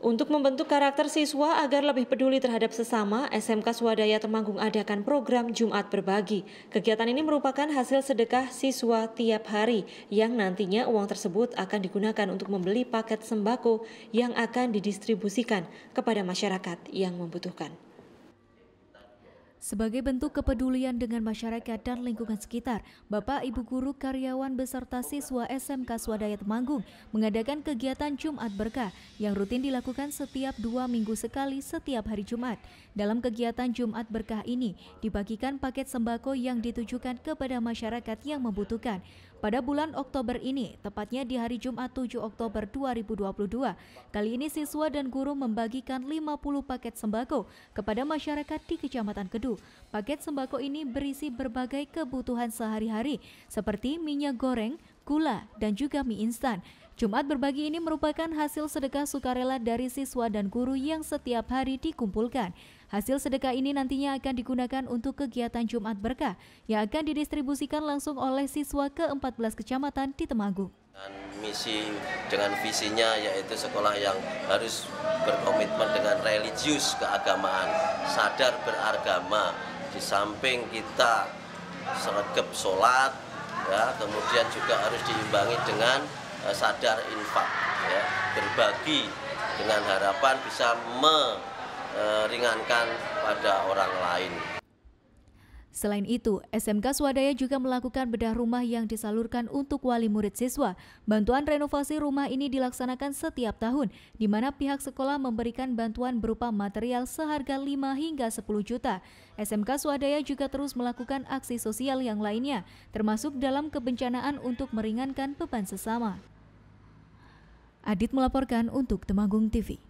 Untuk membentuk karakter siswa agar lebih peduli terhadap sesama, SMK Swadaya Temanggung adakan program Jumat Berbagi. Kegiatan ini merupakan hasil sedekah siswa tiap hari yang nantinya uang tersebut akan digunakan untuk membeli paket sembako yang akan didistribusikan kepada masyarakat yang membutuhkan. Sebagai bentuk kepedulian dengan masyarakat dan lingkungan sekitar, Bapak Ibu Guru karyawan beserta siswa SMK Swadaya Temanggung mengadakan kegiatan Jumat Berkah yang rutin dilakukan setiap dua minggu sekali setiap hari Jumat. Dalam kegiatan Jumat Berkah ini, dibagikan paket sembako yang ditujukan kepada masyarakat yang membutuhkan. Pada bulan Oktober ini, tepatnya di hari Jumat 7 Oktober 2022, kali ini siswa dan guru membagikan 50 paket sembako kepada masyarakat di Kecamatan Kedua. Paket sembako ini berisi berbagai kebutuhan sehari-hari seperti minyak goreng, gula, dan juga mie instan. Jumat berbagi ini merupakan hasil sedekah sukarela dari siswa dan guru yang setiap hari dikumpulkan. Hasil sedekah ini nantinya akan digunakan untuk kegiatan Jumat Berkah yang akan didistribusikan langsung oleh siswa ke 14 kecamatan di Temanggung. Dan misi dengan visinya yaitu sekolah yang harus berkomitmen dengan religius keagamaan, sadar beragama. Di samping kita seregep sholat, ya, kemudian juga harus diimbangi dengan uh, sadar infak, ya, berbagi dengan harapan bisa meringankan eh, pada orang lain. Selain itu, SMK Swadaya juga melakukan bedah rumah yang disalurkan untuk wali murid siswa. Bantuan renovasi rumah ini dilaksanakan setiap tahun, di mana pihak sekolah memberikan bantuan berupa material seharga 5 hingga 10 juta. SMK Swadaya juga terus melakukan aksi sosial yang lainnya, termasuk dalam kebencanaan untuk meringankan beban sesama. Adit melaporkan untuk Temanggung TV.